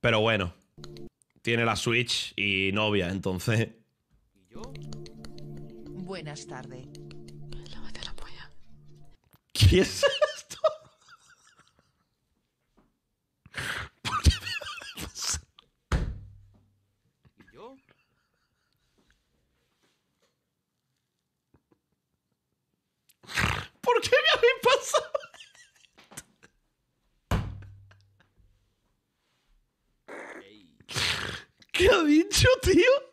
Pero bueno, tiene la Switch y novia, entonces. ¿Y yo? Buenas tardes. ¿Quién es? ¿Qué ha dicho, tío?